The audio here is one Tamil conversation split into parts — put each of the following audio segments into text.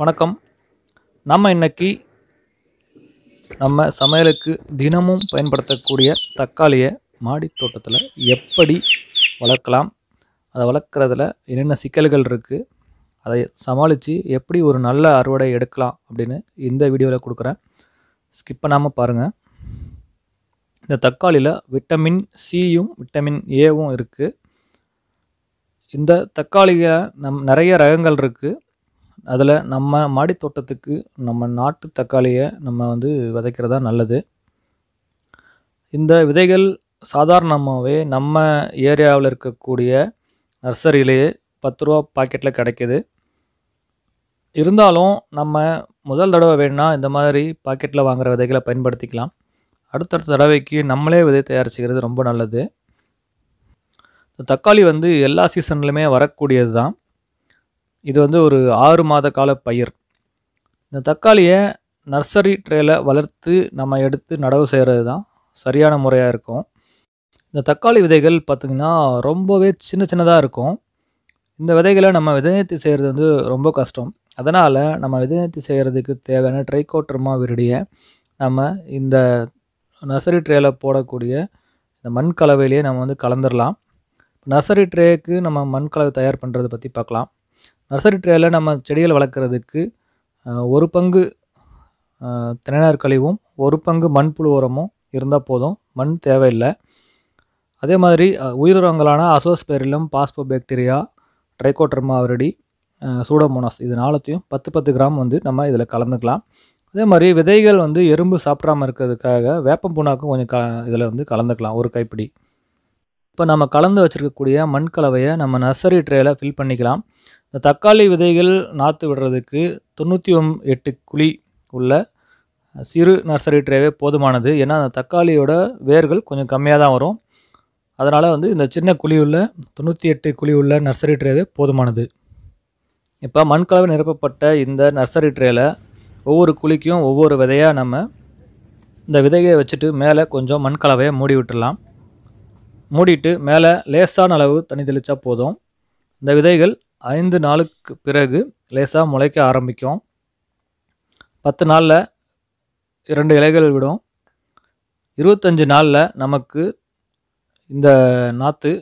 வணக்கம் நம்ம இன்னைக்கு நம்ம சமையலுக்கு தினமும் பயன்படுத்தக்கூடிய தக்காளியை மாடி தோட்டத்தில் எப்படி வளர்க்கலாம் அதை வளர்க்குறதுல என்னென்ன சிக்கல்கள் இருக்குது அதை சமாளித்து எப்படி ஒரு நல்ல அறுவடை எடுக்கலாம் அப்படின்னு இந்த வீடியோவில் கொடுக்குறேன் ஸ்கிப் பண்ணாமல் பாருங்கள் இந்த தக்காளியில் விட்டமின் சியும் விட்டமின் ஏவும் இருக்குது இந்த தக்காளியை நம் நிறைய ரகங்கள் இருக்குது அதில் நம்ம மாடி தோட்டத்துக்கு நம்ம நாட்டு தக்காளியை நம்ம வந்து விதைக்கிறதா நல்லது இந்த விதைகள் சாதாரணமாகவே நம்ம ஏரியாவில் இருக்கக்கூடிய நர்சரியிலேயே பத்து ரூபா பாக்கெட்டில் கிடைக்கிது இருந்தாலும் நம்ம முதல் தடவை வேணும்னா இந்த மாதிரி பாக்கெட்டில் வாங்குகிற விதைகளை பயன்படுத்திக்கலாம் அடுத்தடுத்த தடவைக்கு நம்மளே விதை தயாரிச்சுக்கிறது ரொம்ப நல்லது தக்காளி வந்து எல்லா சீசன்லையுமே வரக்கூடியது தான் இது வந்து ஒரு ஆறு மாத கால பயிர் இந்த தக்காளியை நர்சரி ட்ரேல வளர்த்து நம்ம எடுத்து நடவு செய்கிறது தான் சரியான முறையாக இருக்கும் இந்த தக்காளி விதைகள் பார்த்திங்கன்னா ரொம்பவே சின்ன சின்னதாக இருக்கும் இந்த விதைகளை நம்ம விதைநீர்த்தி செய்கிறது வந்து ரொம்ப கஷ்டம் அதனால் நம்ம விதைநீர்த்தி செய்கிறதுக்கு தேவையான ட்ரைகோட்டர்மா விரடிய நம்ம இந்த நர்சரி ட்ரேல போடக்கூடிய இந்த மண் கலவையிலேயே நம்ம வந்து கலந்துடலாம் நர்சரி ட்ரேக்கு நம்ம மண் கலவை தயார் பண்ணுறதை பற்றி பார்க்கலாம் நர்சரி ட்ரேயில் நம்ம செடிகள் வளர்க்குறதுக்கு ஒரு பங்கு தினைநர் கழிவும் ஒரு பங்கு மண்புழு உரமும் இருந்தால் போதும் மண் தேவையில்லை அதே மாதிரி உயிர் உரங்களான அசோஸ்பெரிலும் பாஸ்போ பேக்டீரியா ட்ரைகோட்ரமாவரடி சூடோமோனாஸ் இது நாலத்தையும் பத்து பத்து கிராம் வந்து நம்ம இதில் கலந்துக்கலாம் அதே மாதிரி விதைகள் வந்து எறும்பு சாப்பிடாமல் இருக்கிறதுக்காக வேப்பம் வேப்பம்புண்ணாக்கும் கொஞ்சம் க இதில் வந்து கலந்துக்கலாம் ஒரு கைப்பிடி இப்போ நம்ம கலந்து வச்சுருக்கக்கூடிய மண் கலவையை நம்ம நர்சரி ட்ரேயில் ஃபில் பண்ணிக்கலாம் இந்த தக்காளி விதைகள் நாற்று விடுறதுக்கு தொண்ணூற்றி எட்டு குழி உள்ள சிறு நர்சரி ட்ரேவே போதுமானது ஏன்னா அந்த தக்காளியோட வேர்கள் கொஞ்சம் கம்மியாக தான் வரும் அதனால் வந்து இந்த சின்ன குழி உள்ள தொண்ணூற்றி எட்டு குழி உள்ள நர்சரி ட்ரேவே போதுமானது இப்போ மண் கலவை நிரப்பப்பட்ட இந்த நர்சரி ட்ரேயில் ஒவ்வொரு குழிக்கும் ஒவ்வொரு விதையாக நம்ம இந்த விதையை வச்சுட்டு மேலே கொஞ்சம் மண் கலவையை மூடி விட்டுடலாம் மூடிட்டு மேலே லேசான அளவு தண்ணி தெளித்தா போதும் இந்த விதைகள் ஐந்து நாளுக்கு பிறகு லேசாக முளைக்க ஆரம்பிக்கும் பத்து நாளில் இரண்டு இலைகள் விடும் இருபத்தஞ்சி நாளில் நமக்கு இந்த நாற்று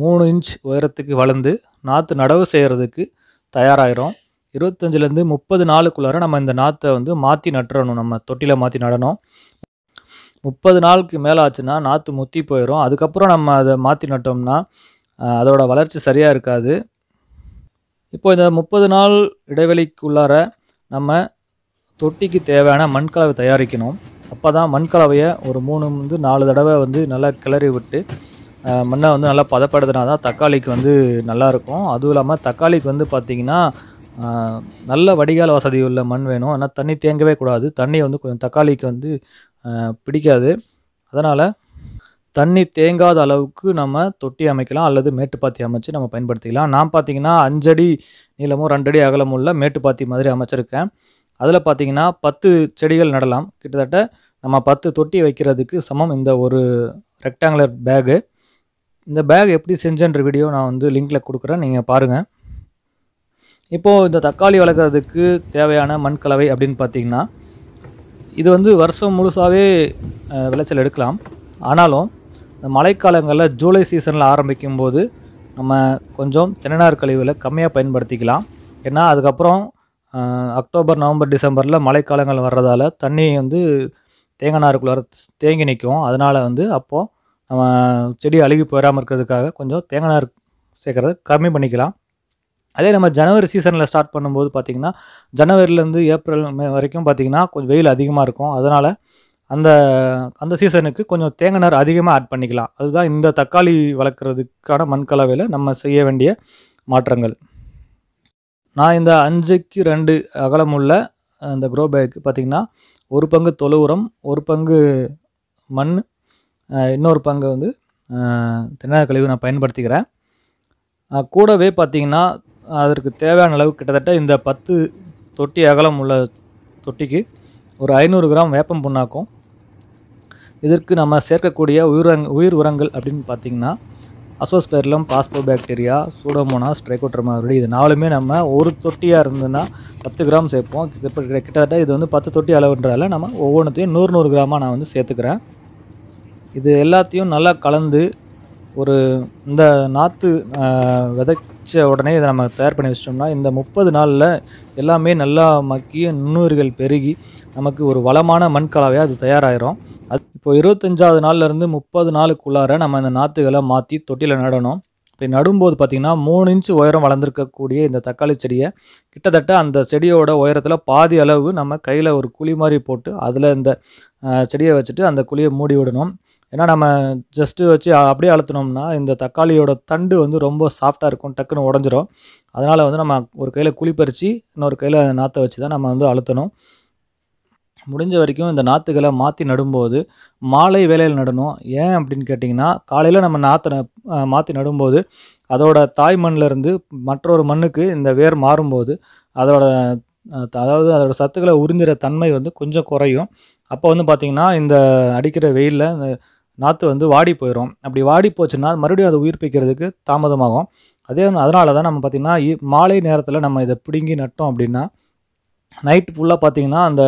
மூணு இன்ச் உயரத்துக்கு வளர்ந்து நாற்று நடவு செய்கிறதுக்கு தயாராகிரும் இருபத்தஞ்சிலேருந்து முப்பது நாளுக்குள்ளார நம்ம இந்த நாற்றை வந்து மாற்றி நட்டுறணும் நம்ம தொட்டியில் மாற்றி நடணும் முப்பது நாளுக்கு மேலே ஆச்சுன்னா நாற்று முத்தி போயிடும் அதுக்கப்புறம் நம்ம அதை மாற்றி நட்டோம்னா அதோட வளர்ச்சி சரியாக இருக்காது இப்போ இந்த முப்பது நாள் இடைவெளிக்குள்ளார நம்ம தொட்டிக்கு தேவையான மண் கலவை தயாரிக்கணும் அப்போ தான் மண் கலவையை ஒரு மூணு வந்து நாலு தடவை வந்து நல்லா கிளறி விட்டு மண்ணை வந்து நல்லா பதப்படுத்தினா தான் தக்காளிக்கு வந்து நல்லாயிருக்கும் அதுவும் இல்லாமல் தக்காளிக்கு வந்து பார்த்திங்கன்னா நல்ல வடிகால் வசதி உள்ள மண் வேணும் ஆனால் தண்ணி தேங்கவே கூடாது தண்ணியை வந்து கொஞ்சம் தக்காளிக்கு வந்து பிடிக்காது அதனால் தண்ணி தேங்காத அளவுக்கு நம்ம தொட்டி அமைக்கலாம் அல்லது மேட்டுப்பாத்தி அமைச்சு நம்ம பயன்படுத்திக்கலாம் நான் பார்த்தீங்கன்னா அஞ்சடி நீளமும் ரெண்டடி அகலமும் உள்ள மேட்டுப்பாத்தி மாதிரி அமைச்சிருக்கேன் அதில் பார்த்திங்கன்னா பத்து செடிகள் நடலாம் கிட்டத்தட்ட நம்ம பத்து தொட்டி வைக்கிறதுக்கு சமம் இந்த ஒரு ரெக்டாங்குலர் பேகு இந்த பேக் எப்படி செஞ்சன்ற வீடியோ நான் வந்து லிங்கில் கொடுக்குறேன் நீங்கள் பாருங்கள் இப்போது இந்த தக்காளி வளர்க்குறதுக்கு தேவையான மண் கலவை அப்படின்னு பார்த்தீங்கன்னா இது வந்து வருஷம் முழுசாகவே விளைச்சல் எடுக்கலாம் ஆனாலும் மழைக்காலங்களில் ஜூலை சீசனில் ஆரம்பிக்கும் போது நம்ம கொஞ்சம் தினநார் கழிவுகளை கம்மியாக பயன்படுத்திக்கலாம் ஏன்னா அதுக்கப்புறம் அக்டோபர் நவம்பர் டிசம்பரில் மழைக்காலங்கள் வர்றதால தண்ணி வந்து தேங்காய் நாருக்குள்ளே தேங்கி நிற்கும் அதனால் வந்து அப்போது நம்ம செடி அழுகி போயிடாமல் இருக்கிறதுக்காக கொஞ்சம் தேங்காய் நார் சேர்க்குறத கம்மி பண்ணிக்கலாம் அதே நம்ம ஜனவரி சீசனில் ஸ்டார்ட் பண்ணும்போது பார்த்திங்கன்னா ஜனவரிலேருந்து ஏப்ரல் வரைக்கும் பார்த்திங்கன்னா கொஞ்சம் வெயில் அதிகமாக இருக்கும் அதனால் அந்த அந்த சீசனுக்கு கொஞ்சம் தேங்காய் நேரம் அதிகமாக ஆட் பண்ணிக்கலாம் அதுதான் இந்த தக்காளி வளர்க்குறதுக்கான மண் கலவையில் நம்ம செய்ய வேண்டிய மாற்றங்கள் நான் இந்த அஞ்சுக்கு ரெண்டு அகலமுள்ள அந்த க்ரோ பேக்கு பார்த்திங்கன்னா ஒரு பங்கு தொழு உரம் ஒரு பங்கு மண் இன்னொரு பங்கு வந்து தென்னார் கழிவு நான் பயன்படுத்திக்கிறேன் கூடவே பார்த்திங்கன்னா அதற்கு தேவையான அளவு கிட்டத்தட்ட இந்த பத்து தொட்டி அகலம் உள்ள தொட்டிக்கு ஒரு ஐநூறு கிராம் வேப்பம் புண்ணாக்கும் இதற்கு நம்ம சேர்க்கக்கூடிய உயிரங் உயிர் உரங்கள் அப்படின்னு பார்த்திங்கன்னா அசோஸ்பெர்லம் பாஸ்போபாக்டீரியா சூடோமோனா ட்ரைகோட்ரமா அப்படி இது நாலுமே நம்ம ஒரு தொட்டியாக இருந்ததுன்னா பத்து கிராம் சேர்ப்போம் கிட்டத்தட்ட இது வந்து பத்து தொட்டி அளவுன்றால நம்ம ஒவ்வொன்றத்தையும் நூறு நூறு கிராமாக நான் வந்து சேர்த்துக்கிறேன் இது எல்லாத்தையும் நல்லா கலந்து ஒரு இந்த நாற்று விதை வச்ச உடனே இதை நம்ம தயார் பண்ணி வச்சிட்டோம்னா இந்த முப்பது நாளில் எல்லாமே நல்லா மக்கிய நுண்ணுயிர்கள் பெருகி நமக்கு ஒரு வளமான மண் அது தயாராகிரும் அது இப்போ இருபத்தஞ்சாவது நாள்லேருந்து முப்பது நாளுக்குள்ளார நம்ம இந்த நாற்றுகளை மாற்றி தொட்டியில் நடணும் இப்படி நடும்போது பார்த்திங்கன்னா மூணு இன்ச்சு உயரம் வளர்ந்துருக்கக்கூடிய இந்த தக்காளி செடியை கிட்டத்தட்ட அந்த செடியோட உயரத்தில் பாதி அளவு நம்ம கையில் ஒரு குழி மாதிரி போட்டு அதில் இந்த செடியை வச்சுட்டு அந்த குழியை மூடி விடணும் ஏன்னா நம்ம ஜஸ்ட்டு வச்சு அப்படியே அழுத்தினோம்னா இந்த தக்காளியோட தண்டு வந்து ரொம்ப சாஃப்டாக இருக்கும் டக்குன்னு உடஞ்சிரும் அதனால் வந்து நம்ம ஒரு கையில் குளிப்பறிச்சு இன்னொரு கையில் நாற்றை வச்சு தான் நம்ம வந்து அழுத்தணும் முடிஞ்ச வரைக்கும் இந்த நாற்றுகளை மாற்றி நடும்போது மாலை வேலையில் நடணும் ஏன் அப்படின்னு கேட்டிங்கன்னா காலையில் நம்ம நாற்றை மாற்றி நடும்போது அதோட தாய் மண்ணிலேருந்து மற்றொரு மண்ணுக்கு இந்த வேர் மாறும்போது அதோட அதாவது அதோட சத்துக்களை உறிஞ்சிற தன்மை வந்து கொஞ்சம் குறையும் அப்போ வந்து பார்த்திங்கன்னா இந்த அடிக்கிற வெயிலில் நாற்று வந்து வாடி போயிடும் அப்படி வாடி போச்சுன்னா மறுபடியும் அதை உயிர்ப்பிக்கிறதுக்கு தாமதமாகும் அதே அதனால தான் நம்ம பார்த்திங்கன்னா மாலை நேரத்தில் நம்ம இதை பிடுங்கி நட்டோம் அப்படின்னா நைட்டு ஃபுல்லாக பார்த்திங்கன்னா அந்த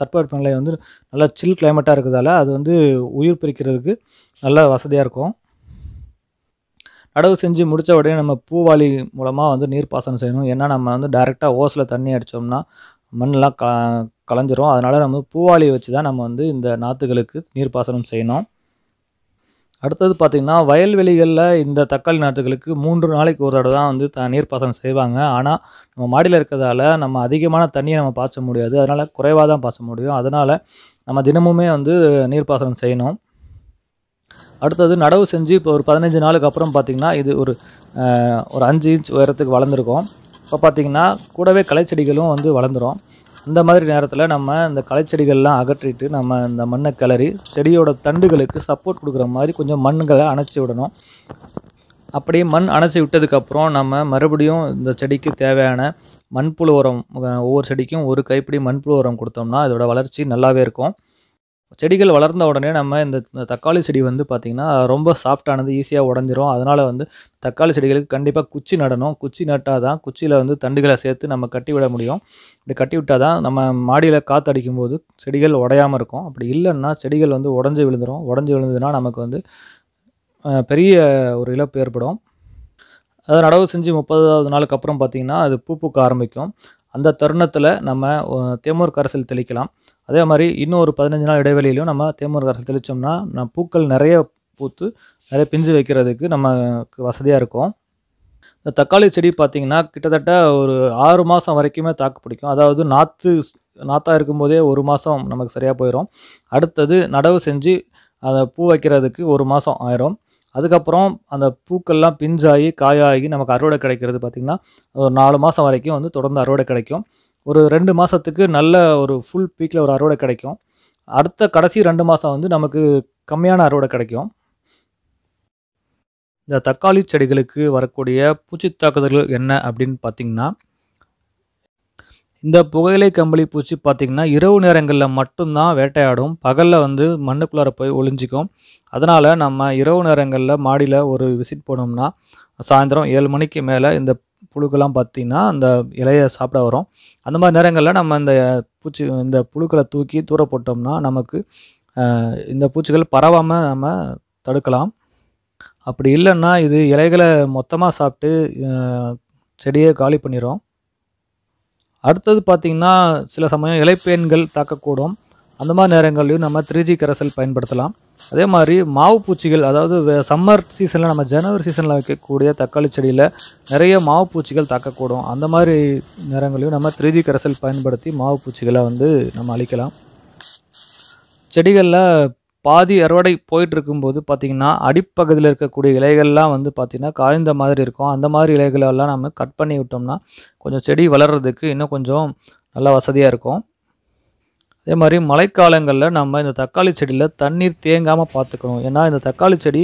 தட்பவெப்பநிலை வந்து நல்லா சில் கிளைமேட்டாக இருக்கிறதால அது வந்து உயிர் பிரிக்கிறதுக்கு நல்ல வசதியாக இருக்கும் நடவு செஞ்சு முடித்த உடனே நம்ம பூவாளி மூலமாக வந்து நீர் பாசனம் செய்யணும் ஏன்னா நம்ம வந்து டைரெக்டாக ஓஸில் தண்ணி அடித்தோம்னா மண்ணெலாம் க கலைஞ்சிரும் அதனால் நம்ம பூவாளி வச்சு தான் நம்ம வந்து இந்த நாற்றுகளுக்கு நீர் பாசனம் செய்யணும் அடுத்தது பார்த்திங்கன்னா வயல்வெளிகளில் இந்த தக்காளி நாற்றுகளுக்கு மூன்று நாளைக்கு ஒரு தடவை தான் வந்து த நீர்ப்பாசனம் செய்வாங்க ஆனால் நம்ம மாடியில் இருக்கிறதால நம்ம அதிகமான தண்ணியை நம்ம பாய்ச்ச முடியாது அதனால் குறைவாக தான் பாய்ச்ச முடியும் அதனால் நம்ம தினமுமே வந்து நீர்ப்பாசனம் செய்யணும் அடுத்தது நடவு செஞ்சு இப்போ ஒரு பதினஞ்சு நாளுக்கு அப்புறம் பார்த்திங்கன்னா இது ஒரு ஒரு அஞ்சு இன்ச் உயரத்துக்கு வளர்ந்துருக்கும் இப்போ பார்த்திங்கன்னா கூடவே களைச்செடிகளும் வந்து வளர்ந்துடும் இந்த மாதிரி நேரத்தில் நம்ம இந்த களைச்செடிகள்லாம் அகற்றிட்டு நம்ம இந்த மண்ணை கிளறி செடியோட தண்டுகளுக்கு சப்போர்ட் கொடுக்குற மாதிரி கொஞ்சம் மண்களை அணைச்சி விடணும் அப்படியே மண் அணைச்சி விட்டதுக்கப்புறம் நம்ம மறுபடியும் இந்த செடிக்கு தேவையான மண்புழு உரம் ஒவ்வொரு செடிக்கும் ஒரு கைப்பிடி மண்புழு உரம் கொடுத்தோம்னா இதோடய வளர்ச்சி நல்லாவே இருக்கும் செடிகள் வளர்ந்த உடனே நம்ம இந்த தக்காளி செடி வந்து பார்த்திங்கன்னா ரொம்ப சாஃப்டானது ஈஸியாக உடஞ்சிரும் அதனால் வந்து தக்காளி செடிகளுக்கு கண்டிப்பாக குச்சி நடணும் குச்சி நட்டால் தான் குச்சியில் வந்து தண்டுகளை சேர்த்து நம்ம கட்டி விட முடியும் இப்படி கட்டி விட்டால் தான் நம்ம மாடியில் காற்று அடிக்கும் போது செடிகள் உடையாமல் இருக்கும் அப்படி இல்லைன்னா செடிகள் வந்து உடஞ்சி விழுந்துடும் உடஞ்சி விழுந்ததுன்னா நமக்கு வந்து பெரிய ஒரு இழப்பு ஏற்படும் அதை நடவு செஞ்சு முப்பதாவது நாளுக்கு அப்புறம் பார்த்திங்கன்னா அது பூ பூக்க ஆரம்பிக்கும் அந்த தருணத்தில் நம்ம தேமூர் கரைசல் தெளிக்கலாம் அதே மாதிரி இன்னும் ஒரு பதினஞ்சு நாள் இடைவெளியிலும் நம்ம தேமூர் அரசு தெளித்தோம்னா நான் பூக்கள் நிறைய பூத்து நிறைய பிஞ்சு வைக்கிறதுக்கு நமக்கு வசதியாக இருக்கும் இந்த தக்காளி செடி பார்த்திங்கன்னா கிட்டத்தட்ட ஒரு ஆறு மாதம் வரைக்குமே தாக்கு பிடிக்கும் அதாவது நாற்று நாற்றாக இருக்கும்போதே ஒரு மாதம் நமக்கு சரியாக போயிடும் அடுத்தது நடவு செஞ்சு அதை பூ வைக்கிறதுக்கு ஒரு மாதம் ஆயிரும் அதுக்கப்புறம் அந்த பூக்கள்லாம் பிஞ்சாகி காயாகி நமக்கு அறுவடை கிடைக்கிறது பார்த்திங்கன்னா ஒரு நாலு மாதம் வரைக்கும் வந்து தொடர்ந்து அறுவடை கிடைக்கும் ஒரு ரெண்டு மாதத்துக்கு நல்ல ஒரு ஃபுல் பீக்கில் ஒரு அறுவடை கிடைக்கும் அடுத்த கடைசி ரெண்டு மாதம் வந்து நமக்கு கம்மியான அறுவடை கிடைக்கும் இந்த தக்காளி செடிகளுக்கு வரக்கூடிய பூச்சி தாக்குதல்கள் என்ன அப்படின்னு பார்த்திங்கன்னா இந்த புகையிலை கம்பளி பூச்சி பார்த்திங்கன்னா இரவு நேரங்களில் மட்டும்தான் வேட்டையாடும் பகலில் வந்து மண்ணுக்குள்ளார போய் ஒளிஞ்சிக்கும் அதனால் நம்ம இரவு நேரங்களில் மாடியில் ஒரு விசிட் போனோம்னா சாயந்தரம் ஏழு மணிக்கு மேலே இந்த புழுக்கெல்லாம் பார்த்திங்கன்னா அந்த இலையை சாப்பிட வரும் அந்த மாதிரி நேரங்களில் நம்ம இந்த பூச்சி இந்த புழுக்களை தூக்கி தூர போட்டோம்னா நமக்கு இந்த பூச்சிகள் பரவாமல் நம்ம தடுக்கலாம் அப்படி இல்லைன்னா இது இலைகளை மொத்தமாக சாப்பிட்டு செடியை காலி பண்ணிடும் அடுத்தது பார்த்திங்கன்னா சில சமயம் இலைப்பேன்கள் தாக்கக்கூடும் அந்த மாதிரி நேரங்கள்லையும் நம்ம த்ரீ ஜி கரைசல் பயன்படுத்தலாம் அதே மாதிரி மாவு பூச்சிகள் அதாவது சம்மர் சீசனில் நம்ம ஜனவரி சீசனில் வைக்கக்கூடிய தக்காளி செடியில் நிறைய மாவு பூச்சிகள் தாக்கக்கூடும் அந்த மாதிரி நேரங்களையும் நம்ம த்ரீஜி கரைசல் பயன்படுத்தி மாவு பூச்சிகளை வந்து நம்ம அழிக்கலாம் செடிகளில் பாதி அறுவடை போயிட்டு இருக்கும்போது பார்த்திங்கன்னா அடிப்பகுதியில் இருக்கக்கூடிய இலைகள்லாம் வந்து பார்த்திங்கன்னா காய்ந்த மாதிரி இருக்கும் அந்த மாதிரி இலைகளெல்லாம் நம்ம கட் பண்ணி விட்டோம்னா கொஞ்சம் செடி வளர்கிறதுக்கு இன்னும் கொஞ்சம் நல்லா வசதியாக இருக்கும் அதே மாதிரி மழைக்காலங்களில் நம்ம இந்த தக்காளி செடியில் தண்ணீர் தேங்காமல் பார்த்துக்கணும் ஏன்னா இந்த தக்காளி செடி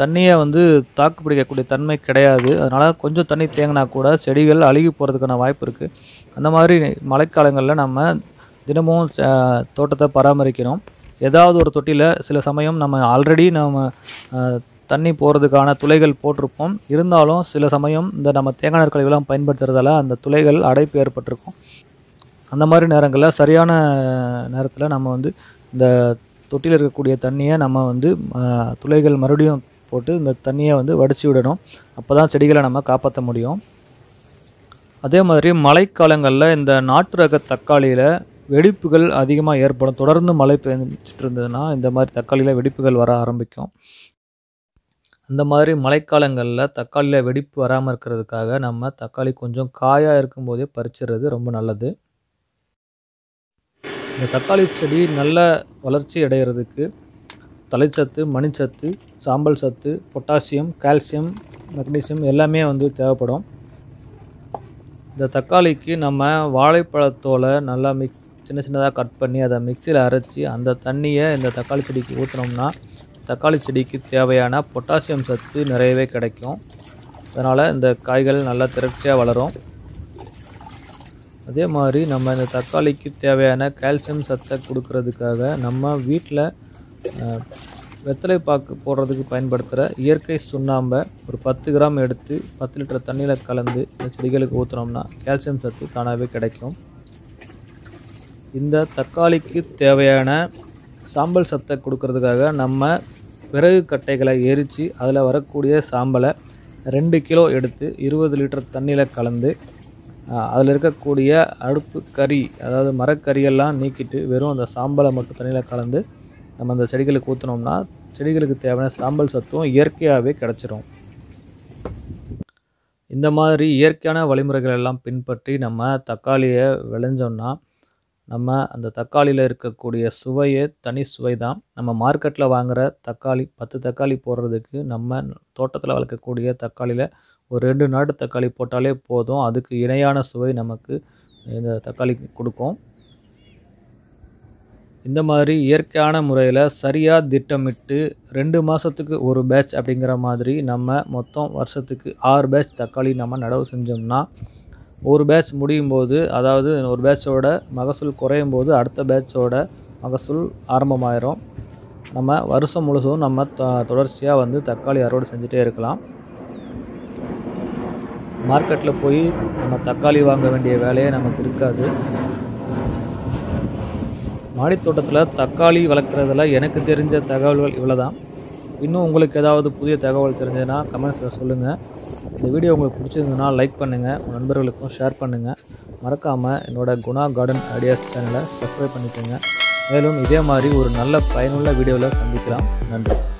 தண்ணியை வந்து தாக்கு பிடிக்கக்கூடிய தன்மை கிடையாது அதனால் கொஞ்சம் தண்ணி தேங்கினா கூட செடிகள் அழுகி போகிறதுக்கான வாய்ப்பு இருக்குது அந்த மாதிரி மழைக்காலங்களில் நம்ம தினமும் தோட்டத்தை பராமரிக்கிறோம் ஏதாவது ஒரு தொட்டியில் சில சமயம் நம்ம ஆல்ரெடி நம்ம தண்ணி போகிறதுக்கான துளைகள் போட்டிருப்போம் இருந்தாலும் சில சமயம் இந்த நம்ம தேங்காய் நற்கழிவுலாம் பயன்படுத்துகிறதால அந்த துளைகள் அடைப்பு ஏற்பட்டிருக்கும் அந்த மாதிரி நேரங்களில் சரியான நேரத்தில் நம்ம வந்து இந்த தொட்டியில் இருக்கக்கூடிய தண்ணியை நம்ம வந்து துளைகள் மறுபடியும் போட்டு இந்த தண்ணியை வந்து வடிச்சு விடணும் அப்போ தான் செடிகளை நம்ம காப்பாற்ற முடியும் அதே மாதிரி மழைக்காலங்களில் இந்த நாட்டு ரக தக்காளியில் வெடிப்புகள் அதிகமாக ஏற்படும் தொடர்ந்து மழை பெஞ்சிட்டு இருந்ததுன்னா இந்த மாதிரி தக்காளியில் வெடிப்புகள் வர ஆரம்பிக்கும் அந்த மாதிரி மழைக்காலங்களில் தக்காளியில் வெடிப்பு வராமல் இருக்கிறதுக்காக நம்ம தக்காளி கொஞ்சம் காயாக இருக்கும்போதே பறிச்சிடுறது ரொம்ப நல்லது இந்த தக்காளி செடி நல்ல வளர்ச்சி அடைகிறதுக்கு தலைச்சத்து மணிச்சத்து சாம்பல் சத்து பொட்டாசியம் கால்சியம் மெக்னீசியம் எல்லாமே வந்து தேவைப்படும் இந்த தக்காளிக்கு நம்ம வாழைப்பழத்தோலை நல்லா மிக்ஸ் சின்ன சின்னதாக கட் பண்ணி அதை மிக்சியில் அரைச்சி அந்த தண்ணியை இந்த தக்காளி செடிக்கு ஊற்றினோம்னா தக்காளி செடிக்கு தேவையான பொட்டாசியம் சத்து நிறையவே கிடைக்கும் அதனால் இந்த காய்கள் நல்லா திரட்சியாக வளரும் அதே மாதிரி நம்ம இந்த தக்காளிக்கு தேவையான கால்சியம் சத்தை கொடுக்கறதுக்காக நம்ம வீட்டில் வெத்தலை பாக்கு போடுறதுக்கு பயன்படுத்துகிற இயற்கை சுண்ணாம்பை ஒரு பத்து கிராம் எடுத்து பத்து லிட்டர் தண்ணியில் கலந்து இந்த செடிகளுக்கு ஊற்றுனோம்னா கால்சியம் சத்து தானாகவே கிடைக்கும் இந்த தக்காளிக்கு தேவையான சாம்பல் சத்தை கொடுக்கறதுக்காக நம்ம விறகு கட்டைகளை எரித்து அதில் வரக்கூடிய சாம்பலை ரெண்டு கிலோ எடுத்து இருபது லிட்டர் தண்ணியில் கலந்து அதில் இருக்கக்கூடிய அடுப்பு கறி அதாவது மரக்கறியெல்லாம் நீக்கிட்டு வெறும் அந்த சாம்பலை மட்டும் தண்ணியில் கலந்து நம்ம அந்த செடிகளுக்கு ஊற்றினோம்னா செடிகளுக்கு தேவையான சாம்பல் சத்தும் இயற்கையாகவே கிடச்சிரும் இந்த மாதிரி இயற்கையான வழிமுறைகள் எல்லாம் பின்பற்றி நம்ம தக்காளியை விளைஞ்சோம்னா நம்ம அந்த தக்காளியில் இருக்கக்கூடிய சுவையே தனி சுவை தான் நம்ம மார்க்கெட்டில் வாங்குகிற தக்காளி பத்து தக்காளி போடுறதுக்கு நம்ம தோட்டத்தில் வளர்க்கக்கூடிய தக்காளியில் ஒரு ரெண்டு நாட்டு தக்காளி போட்டாலே போதும் அதுக்கு இணையான சுவை நமக்கு இந்த தக்காளி கொடுக்கும் இந்த மாதிரி இயற்கையான முறையில் சரியாக திட்டமிட்டு ரெண்டு மாதத்துக்கு ஒரு பேட்ச் அப்படிங்கிற மாதிரி நம்ம மொத்தம் வருஷத்துக்கு ஆறு பேட்ச் தக்காளி நம்ம நடவு செஞ்சோம்னா ஒரு பேட்ச் முடியும் போது அதாவது ஒரு பேட்சோட மகசூல் குறையும் போது அடுத்த பேட்சோட மகசூல் ஆரம்பமாயிரும் நம்ம வருஷம் முழுசும் நம்ம த தொடர்ச்சியாக வந்து தக்காளி அறுவடை செஞ்சுட்டே இருக்கலாம் மார்க்கெட்டில் போய் நம்ம தக்காளி வாங்க வேண்டிய வேலையே நமக்கு இருக்காது மாடித்தோட்டத்தில் தக்காளி வளர்க்குறதுல எனக்கு தெரிஞ்ச தகவல்கள் இவ்வளோ தான் இன்னும் உங்களுக்கு ஏதாவது புதிய தகவல் தெரிஞ்சதுன்னா கமெண்ட்ஸில் சொல்லுங்கள் இந்த வீடியோ உங்களுக்கு பிடிச்சிருந்ததுன்னா லைக் பண்ணுங்கள் உங்கள் நண்பர்களுக்கும் ஷேர் பண்ணுங்கள் மறக்காமல் என்னோடய குணா கார்டன் ஐடியாஸ் சேனலை சப்ஸ்கிரைப் பண்ணிக்கோங்க மேலும் இதே மாதிரி ஒரு நல்ல பயனுள்ள வீடியோவில் சந்திக்கலாம் நன்றி